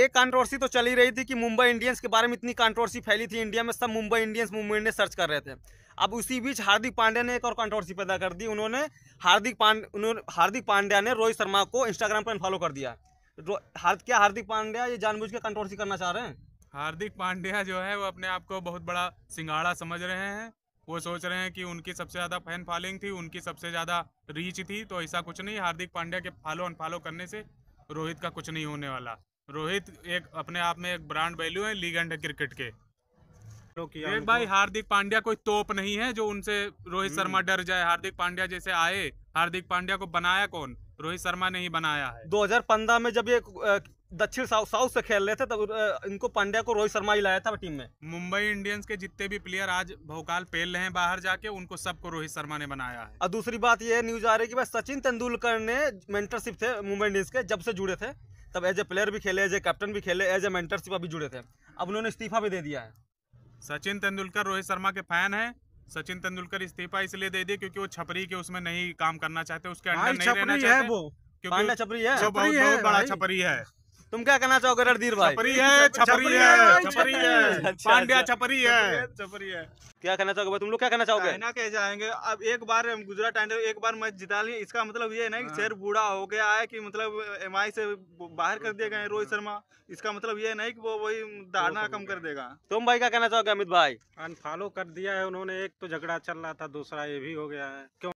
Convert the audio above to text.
एक कॉन्ट्रोवर्सी तो चली रही थी कि मुंबई इंडियंस के बारे में इतनी कॉन्ट्रोवर्सी फैली थी इंडिया में सब Mumbai Indians Mumbai Indians search कर रहे थे अब उसी बीच हार्दिक पांड्या ने एक और कॉन्ट्रोवर्सी पैदा कर दी उन्होंने हार्दिक पांड उन्होंने हार्दिक पांड्या ने रोहित शर्मा को इंस्टाग्राम पर फॉलो कर दिया हार्द क्या हार्दिक पांड्या ये जानबूझ के कंट्रोवर्सी करना चाह रहे हैं हार्दिक पांड्या जो है वो अपने आप को बहुत बड़ा सिंगाड़ा समझ रहे हैं वो सोच रहे हैं कि उनकी सबसे ज़्यादा फैन फॉलोइंग थी उनकी सबसे ज़्यादा रीच थी तो ऐसा कुछ नहीं हार्दिक पांड्या के फॉलो अनफॉलो करने से रोहित का कुछ नहीं होने वाला रोहित एक अपने आप में एक ब्रांड वैल्यू है लीग एंड क्रिकेट के एक भाई हार्दिक पांड्या कोई तोप नहीं है जो उनसे रोहित शर्मा हम्म। डर जाए हार्दिक पांड्या जैसे आए हार्दिक पांड्या को बनाया कौन रोहित शर्मा ने ही बनाया है 2015 में जब ये दक्षिण साउथ से खेल रहे थे तब इनको पांड्या को रोहित शर्मा ही लाया था टीम में मुंबई इंडियंस के जितने भी प्लेयर आज भोकाल पेल रहे हैं बाहर जाके उनको सबको रोहित शर्मा ने बनाया है और दूसरी बात यह न्यूज आ रही है कि भाई सचिन तेंदुलकर ने मेंटरशिप थे मुंबई इंडियंस के जब से जुड़े थे तब एज ए प्लेयर भी खेले एज ए कैप्टन भी खेले एज ए मेंटरशिप अभी जुड़े थे अब उन्होंने इस्तीफा भी दे दिया है सचिन तेंदुलकर रोहित शर्मा के फैन हैं सचिन तेंदुलकर इस्तीफा इसलिए दे दिए क्योंकि वो छपरी के उसमें नहीं काम करना चाहते उसके अंडर नहीं रहना चाहते वो क्योंकि छपरी है बहुत बड़ा छपरी है तुम क्या कहना चाहोगे रणधीर भाई छपरी है छपरी है छपरी है अच्छा, पांड्या अच्छा। छपरी है छपरी है क्या कहना चाहोगे तुम लोग क्या कहना चाहोगे ना कह जाएंगे अब एक बार गुजरात टाइम एक बार मैच जिता लिए इसका मतलब ये है ना कि हाँ। शेर बूढ़ा हो गया है कि मतलब एम से बाहर कर दिया गए रोहित शर्मा इसका मतलब ये नहीं की वो वही धारणा तो कम कर देगा तुम भाई क्या कहना चाहोगे अमित भाई अनफॉलो कर दिया है उन्होंने एक तो झगड़ा चल रहा था दूसरा ये भी हो गया है क्यों